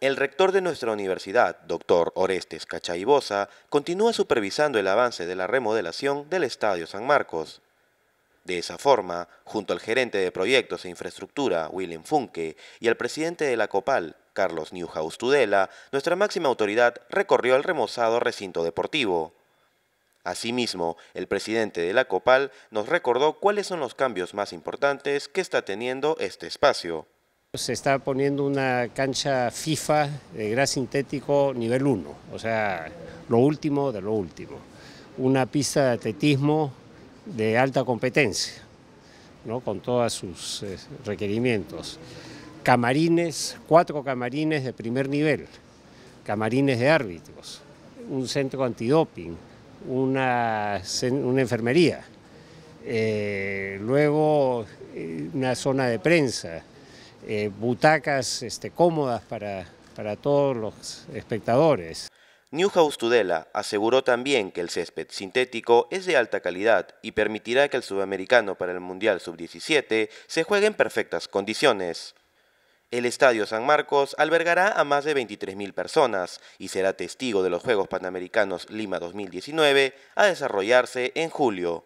El rector de nuestra universidad, doctor Orestes Cachaibosa, continúa supervisando el avance de la remodelación del Estadio San Marcos. De esa forma, junto al gerente de proyectos e infraestructura, Willem Funke, y al presidente de la COPAL, Carlos Newhouse Tudela, nuestra máxima autoridad recorrió el remozado recinto deportivo. Asimismo, el presidente de la COPAL nos recordó cuáles son los cambios más importantes que está teniendo este espacio. Se está poniendo una cancha FIFA de gras sintético nivel 1, o sea, lo último de lo último. Una pista de atletismo de alta competencia, con todos sus eh, requerimientos. Camarines, cuatro camarines de primer nivel, camarines de árbitros, un centro antidoping, una, enfermería, eh, luego eh, una zona de prensa, eh, butacas este, cómodas para, para todos los espectadores. Newhouse Tudela aseguró también que el césped sintético es de alta calidad y permitirá que el sudamericano para el Mundial Sub-17 se juegue en perfectas condiciones. El Estadio San Marcos albergará a más de 23.000 personas y será testigo de los Juegos Panamericanos Lima 2019 a desarrollarse en julio.